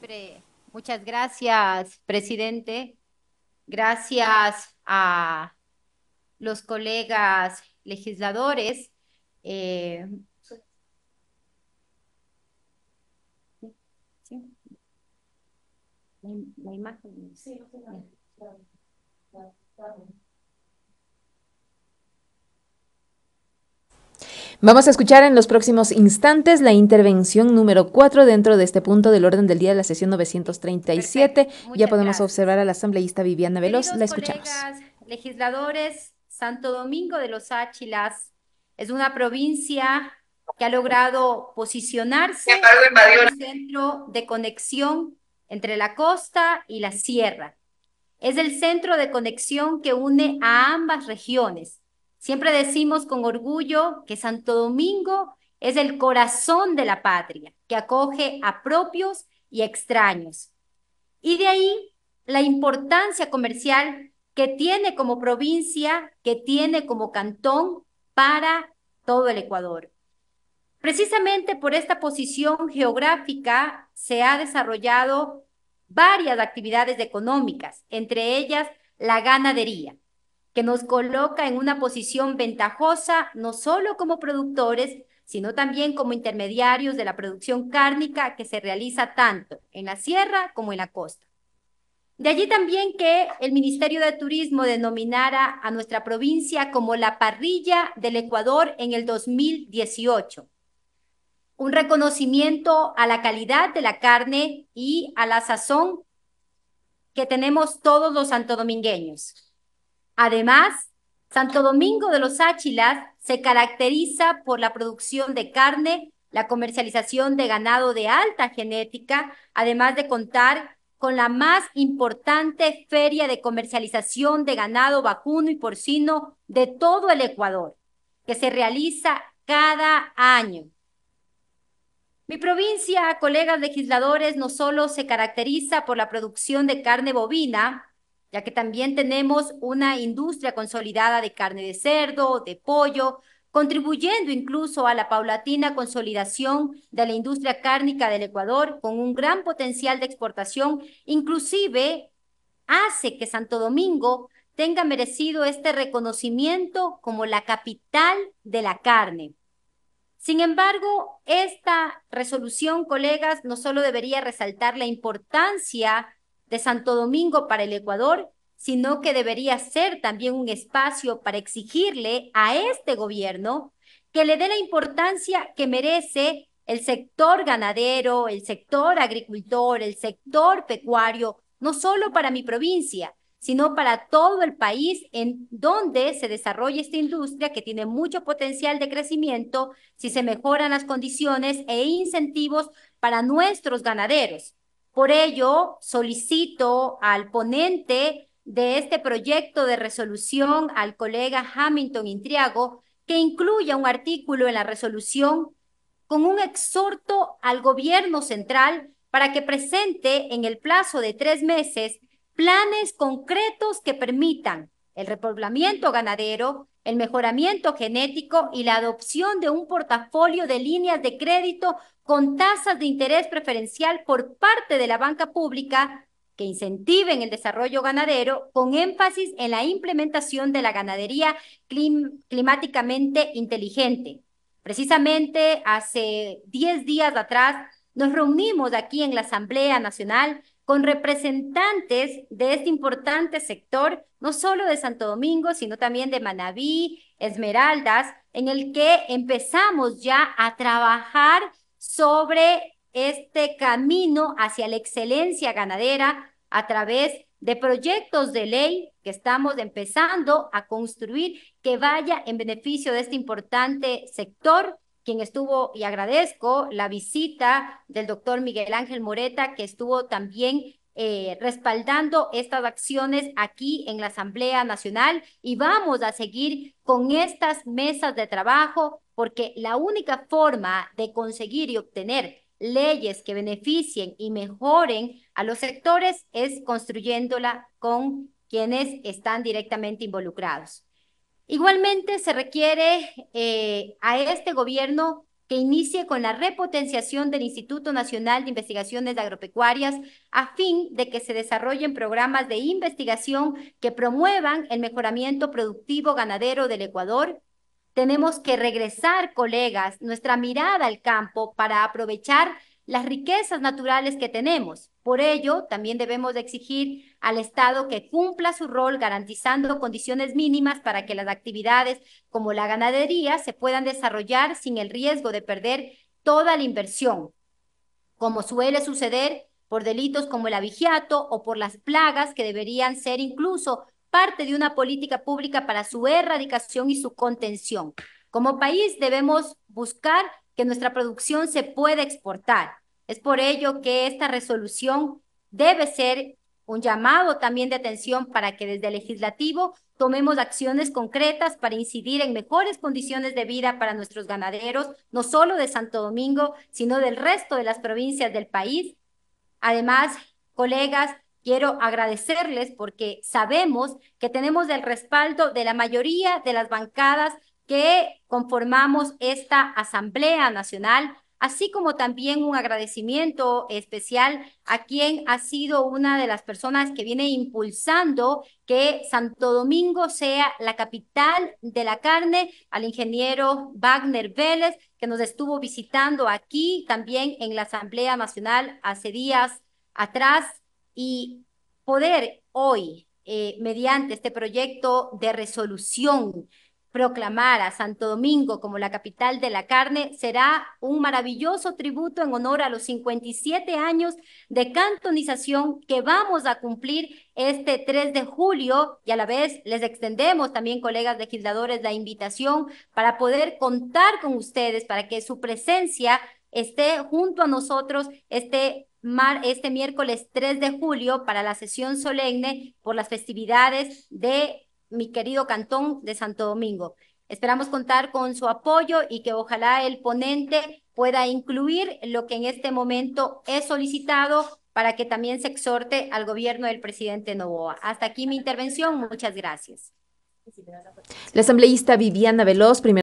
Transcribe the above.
pre muchas gracias, presidente. Gracias a los colegas legisladores. Eh, La, imagen. Sí, Vamos a escuchar en los próximos instantes la intervención número cuatro dentro de este punto del orden del día de la sesión 937. Ya podemos observar a la asambleísta Viviana Veloz. la escuchamos. legisladores, Santo Domingo de los Áchilas es una provincia que ha logrado posicionarse como el centro de conexión entre la costa y la sierra. Es el centro de conexión que une a ambas regiones Siempre decimos con orgullo que Santo Domingo es el corazón de la patria, que acoge a propios y extraños. Y de ahí la importancia comercial que tiene como provincia, que tiene como cantón para todo el Ecuador. Precisamente por esta posición geográfica se ha desarrollado varias actividades económicas, entre ellas la ganadería, que nos coloca en una posición ventajosa no solo como productores, sino también como intermediarios de la producción cárnica que se realiza tanto en la sierra como en la costa. De allí también que el Ministerio de Turismo denominara a nuestra provincia como la parrilla del Ecuador en el 2018. Un reconocimiento a la calidad de la carne y a la sazón que tenemos todos los santodomingueños. Además, Santo Domingo de los Áchilas se caracteriza por la producción de carne, la comercialización de ganado de alta genética, además de contar con la más importante feria de comercialización de ganado vacuno y porcino de todo el Ecuador, que se realiza cada año. Mi provincia, colegas legisladores, no solo se caracteriza por la producción de carne bovina, ya que también tenemos una industria consolidada de carne de cerdo, de pollo, contribuyendo incluso a la paulatina consolidación de la industria cárnica del Ecuador con un gran potencial de exportación, inclusive hace que Santo Domingo tenga merecido este reconocimiento como la capital de la carne. Sin embargo, esta resolución, colegas, no solo debería resaltar la importancia de Santo Domingo para el Ecuador, sino que debería ser también un espacio para exigirle a este gobierno que le dé la importancia que merece el sector ganadero, el sector agricultor, el sector pecuario, no solo para mi provincia, sino para todo el país en donde se desarrolla esta industria que tiene mucho potencial de crecimiento si se mejoran las condiciones e incentivos para nuestros ganaderos. Por ello, solicito al ponente de este proyecto de resolución, al colega Hamilton Intriago, que incluya un artículo en la resolución con un exhorto al gobierno central para que presente en el plazo de tres meses planes concretos que permitan el repoblamiento ganadero el mejoramiento genético y la adopción de un portafolio de líneas de crédito con tasas de interés preferencial por parte de la banca pública que incentiven el desarrollo ganadero con énfasis en la implementación de la ganadería climáticamente inteligente. Precisamente hace 10 días atrás nos reunimos aquí en la Asamblea Nacional con representantes de este importante sector, no solo de Santo Domingo, sino también de Manabí, Esmeraldas, en el que empezamos ya a trabajar sobre este camino hacia la excelencia ganadera a través de proyectos de ley que estamos empezando a construir que vaya en beneficio de este importante sector quien estuvo, y agradezco la visita del doctor Miguel Ángel Moreta, que estuvo también eh, respaldando estas acciones aquí en la Asamblea Nacional y vamos a seguir con estas mesas de trabajo porque la única forma de conseguir y obtener leyes que beneficien y mejoren a los sectores es construyéndola con quienes están directamente involucrados. Igualmente, se requiere eh, a este gobierno que inicie con la repotenciación del Instituto Nacional de Investigaciones Agropecuarias a fin de que se desarrollen programas de investigación que promuevan el mejoramiento productivo ganadero del Ecuador. Tenemos que regresar, colegas, nuestra mirada al campo para aprovechar las riquezas naturales que tenemos. Por ello, también debemos exigir al Estado que cumpla su rol garantizando condiciones mínimas para que las actividades como la ganadería se puedan desarrollar sin el riesgo de perder toda la inversión, como suele suceder por delitos como el avijato o por las plagas que deberían ser incluso parte de una política pública para su erradicación y su contención. Como país debemos buscar que nuestra producción se pueda exportar. Es por ello que esta resolución debe ser un llamado también de atención para que desde el legislativo tomemos acciones concretas para incidir en mejores condiciones de vida para nuestros ganaderos, no solo de Santo Domingo, sino del resto de las provincias del país. Además, colegas, quiero agradecerles porque sabemos que tenemos el respaldo de la mayoría de las bancadas que conformamos esta Asamblea Nacional así como también un agradecimiento especial a quien ha sido una de las personas que viene impulsando que Santo Domingo sea la capital de la carne, al ingeniero Wagner Vélez, que nos estuvo visitando aquí también en la Asamblea Nacional hace días atrás, y poder hoy, eh, mediante este proyecto de resolución, Proclamar a Santo Domingo como la capital de la carne será un maravilloso tributo en honor a los 57 años de cantonización que vamos a cumplir este 3 de julio y a la vez les extendemos también, colegas legisladores, la invitación para poder contar con ustedes, para que su presencia esté junto a nosotros este Mar, este miércoles 3 de julio para la sesión solemne por las festividades de mi querido cantón de Santo Domingo. Esperamos contar con su apoyo y que ojalá el ponente pueda incluir lo que en este momento es solicitado para que también se exhorte al gobierno del presidente Novoa. Hasta aquí mi intervención. Muchas gracias. La asambleísta Viviana Veloz,